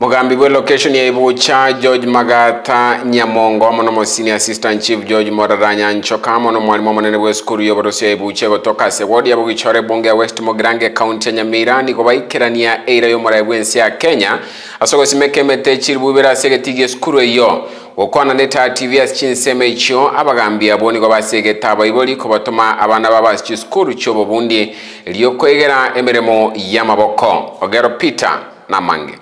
mugambi mugambibwe location ya ibucha george magata nyamongo amono senior assistant chief george moraranya nchoka amono mwalimu munene bwe sukuru yoborosi ya ibucha gotokase wodi yabugichore bunge ya west mugirange county ya nyamira nigobaikirania eira yomorai bwensi ya kenya asogosimekemete chiribubera segetigie sukuru eyo gokwananete neta tv ase chinsemo echio abagambi abo nigo basegete abaibori kobatoma abana baba babasi chisukuru chio obobundi riokoegera emeremo y'amaboko ogero peter na namange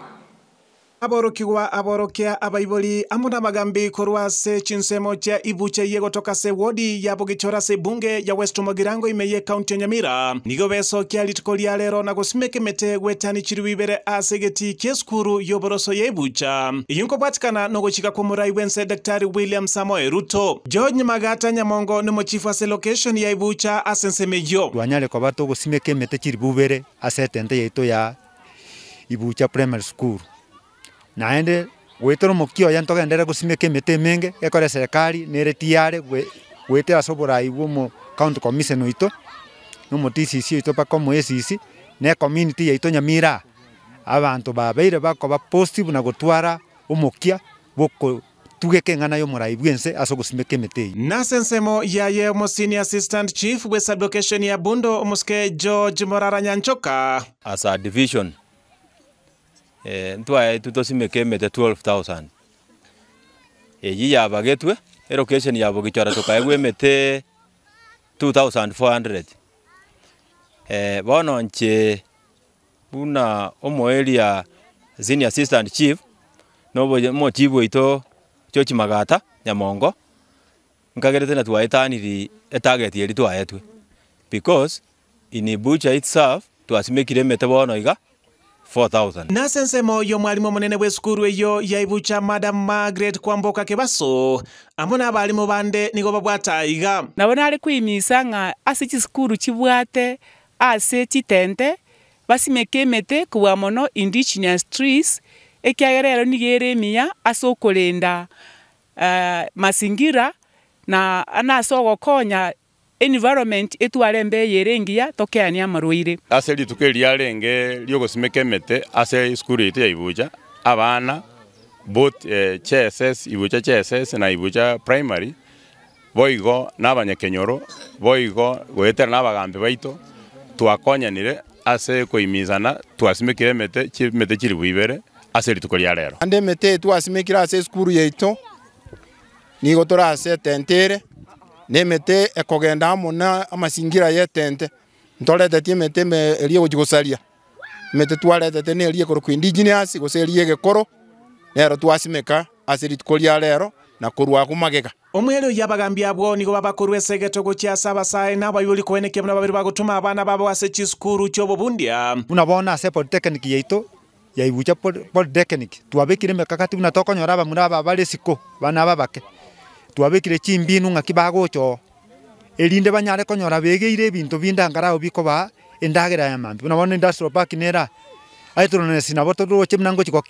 aborokiwa aborokia abaiboli amuna magambi korwa se chinsemo cha ibuche yego toka se wodi ya bogichora se bunge ya west mogirango imeye kaunti ya nyamira nigo beso kia litukolia lero na kusimeke mete wetani chiriwibere asegeti kieskuru yoboroso ya ibucha yunko patikana nogo chika kumurai wense daktari william samoe ruto george magata nyamongo ni mochifu ase location ya ibucha asenseme yo wanyale kwa bato kusimeke mete chiribubere asetente yeto ya ibucha primary school naende gwitira mukio ya ntogendere gusimika emiti eminge ekore serikali nere tiare gwitira so burayi bwa county commission oito na omo tcc oito mpaka omo acc na ecommunity yaito nyamira abanto babeire bakoba positive na gotwara omokia boko tugeka eng'ana ya omorayi bwa ense ase ogosimeka emete eyi nase ensemo yaye omo senior assistant chief bwe sublocation ya bundo omosike george morara nyanchoka asa division eh ntwae tutosime kemete 12000 eyi eh, yabagetwe elocation yabo gichora tukaegwe emete 2400 eh bono nche buna omoeria senior assistant chief nobo mo chief oito chochi magata nyamongo nkagerete na twaetaniri etarget yeri twaetwe because in Bucha itself twasimekire mete bono iga 4000 nasenseema oyo mwalimu omonene bwa esukuru eyo yaibucha madam margaret kwamboka kebaso amo nabalimu bande nigo babwata iga nabo nare kwimisa ng'a ase chisukuru chibwate ase chitente basimeka emete kobwa mono indigenous trees ekiagerero niga ere ase okorenda uh, eh, masingira na anase ogokonya environment etware mbeya ere engiya tokeania marwaire ase rituko eria arenge emete ase sukuru ete yaibucha abana both eh, chss ibucha chss na ibucha primary boigo na nabanyakenyoro boigo goetera na abagambe baito twakonyanire ase koimizana twasimekire emete chimete chiri bwibere ase rituko ria rero ande emete twasimekire ase esukuru yaito nigo ase etentere nä mä tä ekogendaa må na amacingira yetente ntoretetie mä tä ärie gå gå caria mä tä twaretete nä ärie kå rå kwä gå cärie gä kå rå nero twacimä ka acirikå ria rero na kå rwaku magega omwere oyo abagambia abo nigo babakorwa esegeto gochiasa abasae nabayoli koenekia buna babiri bagotuma abana babo ase chisukuru chia obobundia buna boona ase polytechnic yaito yaibucha polytechnic twabekire mekakati buna tokonyora abamura aba bare siko bana aba bake twabikire chimbinu ng'a kibagocho erinde banyare konyora begeire ebinto bindangarago bikoba endagera ya mambi na nabo industrial park nera sina boto aituranesi nabo chiko muna ngochiko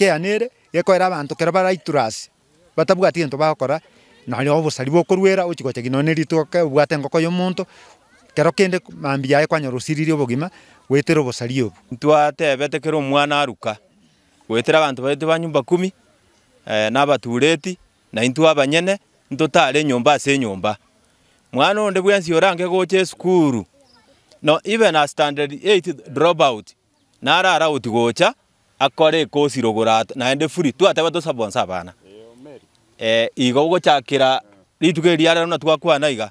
yeko era bantu kera batabuga tiento baraiturasi batabwati gento bagokora nari obosari bokorwera ochikocha gino neritoke obwate engoko muntu kero kende mambi yae yaye kwanyora osiririe obogima gwetera obosari obo ntwatebete kero mwana aruka wetera bantu baito ba nyumba kumi eh, nabatureti na intwe abanyene ntotare nyomba ase nyomba mwana onde bwensi orange gocha esukuru no even a standard 8 nara ara gotigocha akore ende furi naende free twateba sabon abana eh igo gochakira rituge riara na twakwana iga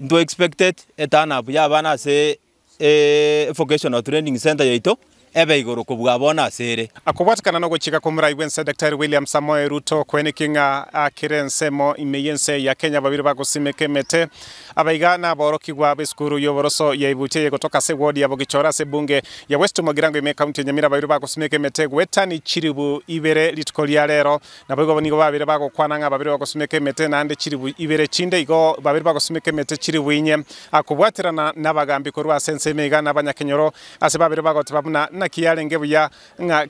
ndo expected etana ya abana ase eh vocational training center yaito ebe igoro kubwa bona asere akubatikana no gukiga kumurayigwense daktari William Samoe Ruto kweni kinga kwenikinga akirensemo imeyense ya Kenya babiri bagusimeke mete abaigana borokigwa biskuru yoboroso yaibutiye kutoka se ward ya Bogichora se bunge ya West Mugirango ime county ya Nyamira babiri bagusimeke mete ni chiribu ibere litukolia lero na bigo nigo babiri bagukwananga babiri bagusimeke mete na ande chiribu ibere chinde igo babiri bagusimeke mete chiribu inye akubwatirana nabagambi kurwa sense mega nabanya kenyoro ase babiri bagotiba buna ena kiyalenge buya nga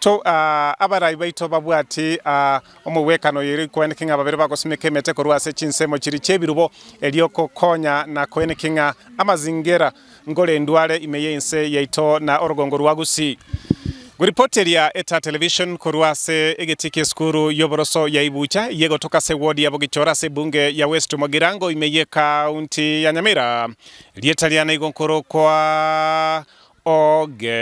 to uh, abarayi baito babwa ati uh, ah, yiri yeri koenekinga babere mete bagosimeka emete chinse mo chiri chebirubo elioko konya na koenekinga amazingera ngole ndwale imeye ense yaito na orogongo ruagusi Gripoteri ya eta television kurwase egetike skuru yoboroso ya ibucha yego toka se wodi ya bogichora se bunge ya West Mogirango imeye kaunti ya Nyamira lietaliana igonkoro kwa og